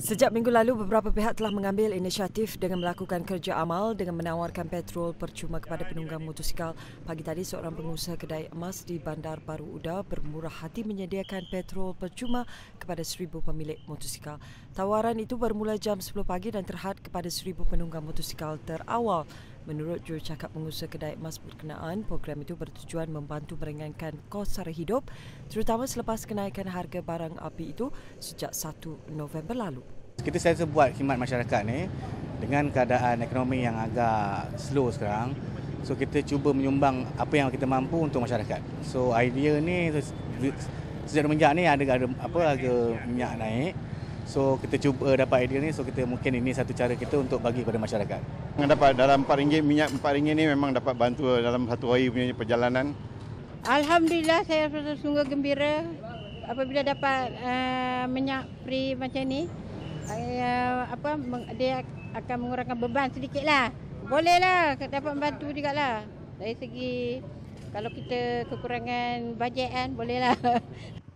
Sejak minggu lalu, beberapa pihak telah mengambil inisiatif dengan melakukan kerja amal dengan menawarkan petrol percuma kepada penunggang motosikal. Pagi tadi, seorang pengusaha kedai emas di Bandar Baru Uda bermurah hati menyediakan petrol percuma kepada seribu pemilik motosikal. Tawaran itu bermula jam 10 pagi dan terhad kepada seribu penunggang motosikal terawal. Menurut jurucakap pengusaha kedai emas berkenaan, program itu bertujuan membantu meringankan kos sara hidup terutama selepas kenaikan harga barang api itu sejak 1 November lalu. Kita selalu buat khidmat masyarakat ni dengan keadaan ekonomi yang agak slow sekarang. So kita cuba menyumbang apa yang kita mampu untuk masyarakat. So idea ni sejak menjak ni ada ada apa harga minyak naik. So kita cuba dapat idea ni so kita mungkin ini satu cara kita untuk bagi kepada masyarakat. Yang dapat dalam RM4 minyak RM4 ni memang dapat bantu dalam satu hari punya perjalanan. Alhamdulillah saya rasa sungguh gembira apabila dapat uh, minyak free macam ni. Uh, apa dia akan mengurangkan beban sedikitlah. Bolehlah dapat membantu juga lah dari segi kalau kita kekurangan bajet kan bolehlah.